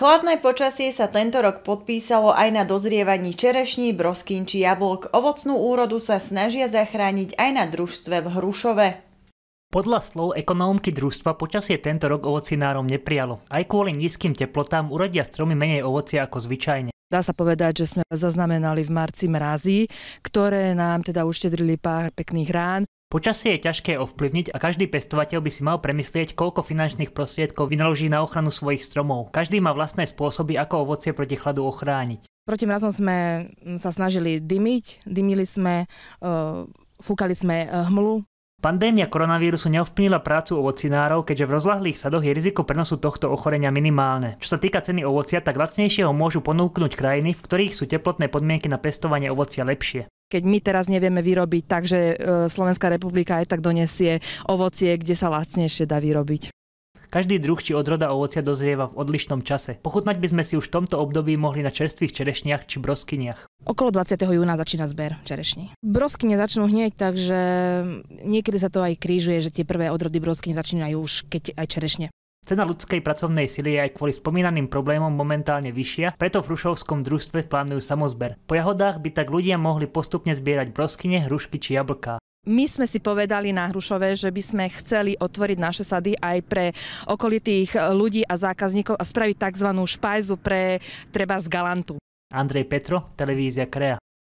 Chladné počasie sa tento rok podpísalo aj na dozrievaní čerešní, broskín či jablok. Ovocnú úrodu sa snažia zachrániť aj na družstve v Hrušove. Podľa slov ekonómky družstva počasie tento rok ovocinárom neprijalo. Aj kvôli nízkym teplotám urodia stromy menej ovocia ako zvyčajne. Dá sa povedať, že sme zaznamenali v marci mrazy, ktoré nám teda uštedrili pár pekných rán. Počasie je ťažké ovplyvniť a každý pestovateľ by si mal premyslieť, koľko finančných prostriedkov vynaloží na ochranu svojich stromov. Každý má vlastné spôsoby, ako ovocie proti chladu ochrániť. Proti mrazom sme mm, sa snažili dymiť, dymili sme, e, fúkali sme e, hmlu. Pandémia koronavírusu neovplyvnila prácu ovocinárov, keďže v rozlahlých sadoch je riziko prenosu tohto ochorenia minimálne. Čo sa týka ceny ovocia, tak lacnejšieho ho môžu ponúknuť krajiny, v ktorých sú teplotné podmienky na pestovanie ovocia lepšie. Keď my teraz nevieme vyrobiť, takže e, Slovenská republika aj tak donesie ovocie, kde sa lacnejšie dá vyrobiť. Každý druh či odroda ovocia dozrieva v odlišnom čase. Pochutnať by sme si už v tomto období mohli na čerstvých čerešniach či broskyniach. Okolo 20. júna začína zber čerešní. Broskyne začnú hneď, takže niekedy sa to aj krížuje, že tie prvé odrody broskyne začínajú už, keď aj čerešne. Cena ľudskej pracovnej sily je aj kvôli spomínaným problémom momentálne vyššia, preto v Rušovskom družstve plánujú samozber. Po jahodách by tak ľudia mohli postupne zbierať broskyne, hrušky či jablká. My sme si povedali na Hrušové, že by sme chceli otvoriť naše sady aj pre okolitých ľudí a zákazníkov a spraviť tzv. špajzu pre treba z galantu. Andrej Petro, televízia Krea.